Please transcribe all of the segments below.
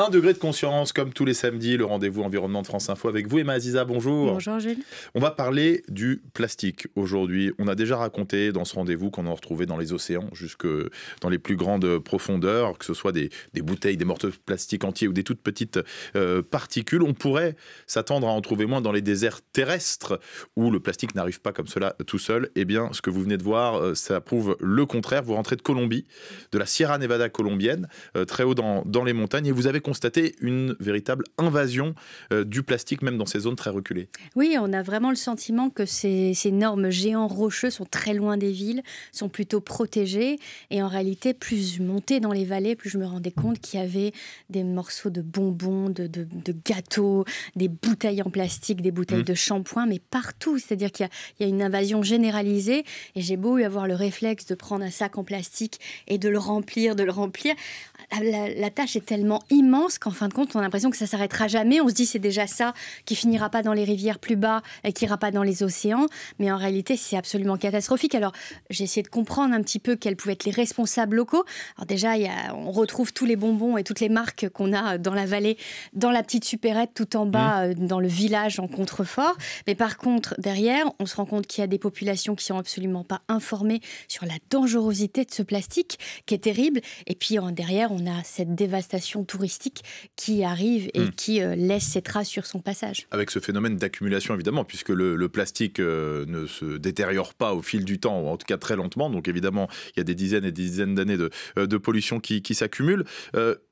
Un degré de conscience, comme tous les samedis, le rendez-vous environnement de France Info avec vous. Emma Aziza, bonjour. Bonjour Gilles. On va parler du plastique aujourd'hui. On a déjà raconté dans ce rendez-vous qu'on en retrouvait dans les océans, jusque dans les plus grandes profondeurs, que ce soit des, bouteilles, des morceaux de plastique entiers ou des toutes petites euh, particules. On pourrait s'attendre à en trouver moins dans les déserts terrestres où le plastique n'arrive pas comme cela tout seul. Eh bien, ce que vous venez de voir, euh, ça prouve le contraire. Vous rentrez de Colombie, de la Sierra Nevada colombienne, euh, très haut dans, dans les montagnes, et vous avez constater une véritable invasion euh, du plastique, même dans ces zones très reculées. Oui, on a vraiment le sentiment que ces, ces normes géants rocheux sont très loin des villes, sont plutôt protégés. Et en réalité, plus je montais dans les vallées, plus je me rendais compte qu'il y avait des morceaux de bonbons, de, gâteaux, des bouteilles en plastique, des bouteilles mmh. de shampoing, mais partout. C'est-à-dire qu'il y, a une invasion généralisée. Et j'ai beau eu avoir le réflexe de prendre un sac en plastique et de le remplir, de le remplir. la tâche est tellement immense qu'en fin de compte, on a l'impression que ça s'arrêtera jamais. On se dit c'est déjà ça qui finira pas dans les rivières plus bas et qui ira pas dans les océans. Mais en réalité, c'est absolument catastrophique. Alors, j'ai essayé de comprendre un petit peu quels pouvaient être les responsables locaux. Alors déjà, on retrouve tous les bonbons et toutes les marques qu'on a dans la vallée, dans la petite supérette tout en bas, mmh. euh, dans le village en contrefort. Mais par contre, derrière, on se rend compte qu'il y a des populations qui sont absolument pas informées sur la dangerosité de ce plastique qui est terrible. Et puis en, derrière, on a cette dévastation touristique qui arrive et hmm. qui euh, laisse ses traces sur son passage. Avec ce phénomène d'accumulation, évidemment, puisque le, plastique euh, ne se détériore pas au fil du temps, ou en tout cas très lentement. Donc évidemment, il y a des dizaines et des dizaines d'années de, euh, pollution qui, qui s'accumule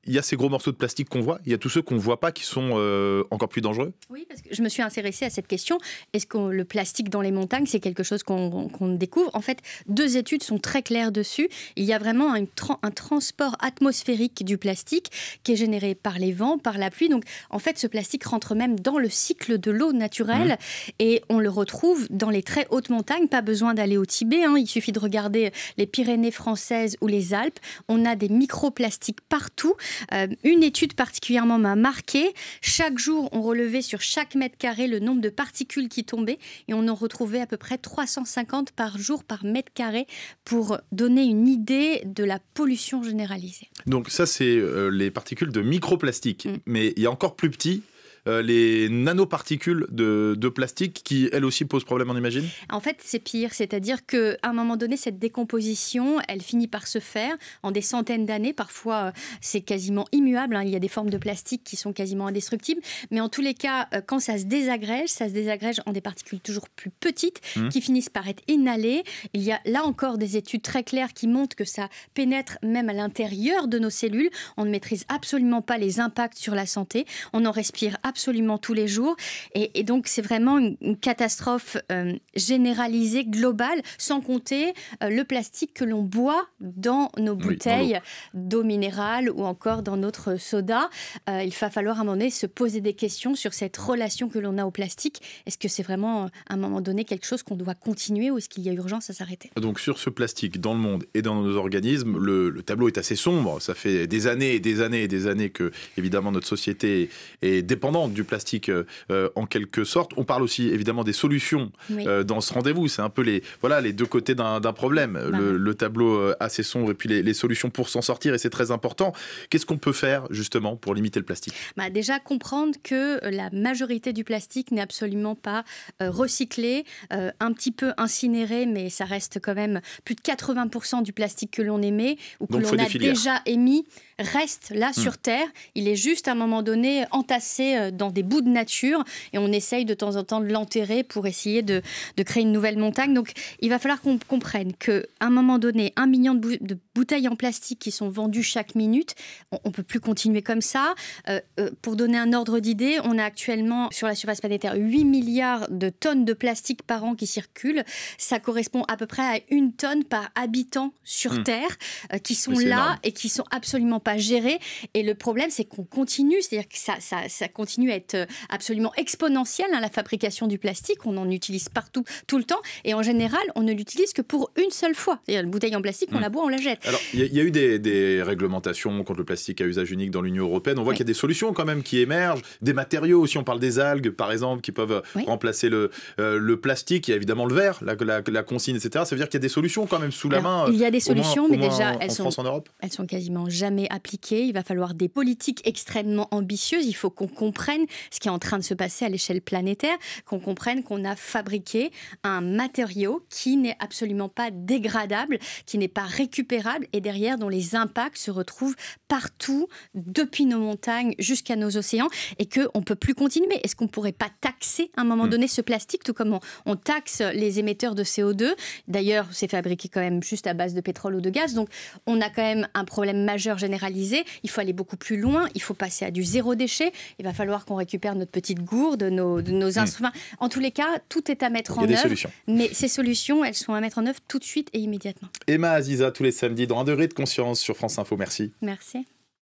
il y a ces gros morceaux de plastique qu'on voit, il y a tous ceux qu'on ne voit pas qui sont euh, encore plus dangereux Oui, parce que je me suis intéressée à cette question. Est-ce que le plastique dans les montagnes, c'est quelque chose qu'on découvre En fait, deux études sont très claires dessus. Il y a vraiment un, un, transport atmosphérique du plastique qui est généré par les vents, par la pluie. Donc, en fait, ce plastique rentre même dans le cycle de l'eau naturelle mmh. et on le retrouve dans les très hautes montagnes. Pas besoin d'aller au Tibet, hein. il suffit de regarder les Pyrénées françaises ou les Alpes. On a des microplastiques partout. Euh, une étude particulièrement m'a marquée. Chaque jour, on relevait sur chaque mètre carré le nombre de particules qui tombaient et on en retrouvait à peu près 350 par jour par mètre carré pour donner une idée de la pollution généralisée. Donc ça, c'est euh, les particules de microplastique. Mm. Mais il y a encore plus petit euh, les nanoparticules de, plastique qui, elles aussi, posent problème, on imagine En fait, c'est pire. C'est-à-dire qu'à un moment donné, cette décomposition, elle finit par se faire en des centaines d'années. Parfois, euh, c'est quasiment immuable. Hein. Il y a des formes de plastique qui sont quasiment indestructibles. Mais en tous les cas, euh, quand ça se désagrège, ça se désagrège en des particules toujours plus petites mmh. qui finissent par être inhalées. Il y a là encore des études très claires qui montrent que ça pénètre même à l'intérieur de nos cellules. On ne maîtrise absolument pas les impacts sur la santé. On en respire absolument absolument tous les jours. Et, donc, c'est vraiment une, catastrophe euh, généralisée, globale, sans compter euh, le plastique que l'on boit dans nos bouteilles d'eau minérale ou encore dans notre soda. Euh, il va falloir à un moment donné se poser des questions sur cette relation que l'on a au plastique. Est-ce que c'est vraiment à un moment donné quelque chose qu'on doit continuer ou est-ce qu'il y a urgence à s'arrêter Donc, sur ce plastique dans le monde et dans nos organismes, le, le tableau est assez sombre. Ça fait des années et des années et des années que, évidemment, notre société est dépendante du plastique euh, euh, en quelque sorte. On parle aussi évidemment des solutions euh, dans ce rendez-vous. C'est un peu les, voilà, les deux côtés d'un problème. Ben le, tableau assez sombre et puis les, solutions pour s'en sortir et c'est très important. Qu'est-ce qu'on peut faire justement pour limiter le plastique bah, Déjà comprendre que la majorité du plastique n'est absolument pas recyclé, un petit peu incinéré, mais ça reste quand même plus de 80% du plastique que l'on émet ou que l'on a déjà émis reste là mmh. sur Terre. Il est juste à un moment donné entassé dans des bouts de nature et on essaye de temps en temps de l'enterrer pour essayer de, de, créer une nouvelle montagne. Donc il va falloir qu'on comprenne qu'à un moment donné, un million de, bouteilles en plastique qui sont vendues chaque minute, on ne peut plus continuer comme ça. Euh, euh, pour donner un ordre d'idée, on a actuellement sur la surface planétaire 8 milliards de tonnes de plastique par an qui circulent. Ça correspond à peu près à une tonne par habitant sur hmm. Terre euh, qui sont là et qui sont absolument pas gérés. Et le problème, c'est qu'on continue, c'est-à-dire que ça, ça, ça continue continue à être euh, absolument exponentielle, hein, la fabrication du plastique. On en utilise partout, tout le temps. Et en général, on ne l'utilise que pour une seule fois. La bouteille en plastique, on hmm. la boit, on la jette. Alors, il y, a eu des, réglementations contre le plastique à usage unique dans l'Union européenne. On voit qu'il y a des solutions quand même qui émergent, des matériaux. aussi. on parle des algues, par exemple, qui peuvent remplacer le, euh, le plastique, il y a évidemment le verre, la, consigne, etc. Ça veut dire qu'il y a des solutions quand même sous la main. Il y a des euh, solutions, mais déjà, elles, en sont, en Europe. elles sont quasiment jamais appliquées. Il va falloir des politiques extrêmement ambitieuses. Il faut qu'on comprenne ce qui est en train de se passer à l'échelle planétaire, qu'on comprenne qu'on a fabriqué un matériau qui n'est absolument pas dégradable, qui n'est pas récupérable et derrière dont les impacts se retrouvent partout, depuis nos montagnes jusqu'à nos océans, et qu'on ne peut plus continuer. Est-ce qu'on ne pourrait pas taxer à un moment hmm. donné ce plastique, tout comme on, on taxe les émetteurs de CO2 D'ailleurs, c'est fabriqué quand même juste à base de pétrole ou de gaz, donc on a quand même un problème majeur généralisé. Il faut aller beaucoup plus loin, il faut passer à du zéro déchet, il va falloir qu'on récupère notre petite gourde, nos, nos hmm. instruments. En tous les cas, tout est à mettre en œuvre. Mais ces solutions, elles sont à mettre en œuvre tout de suite et immédiatement. Emma Aziza, tous les samedis, dans Un degré de conscience sur France Info. Merci. Merci.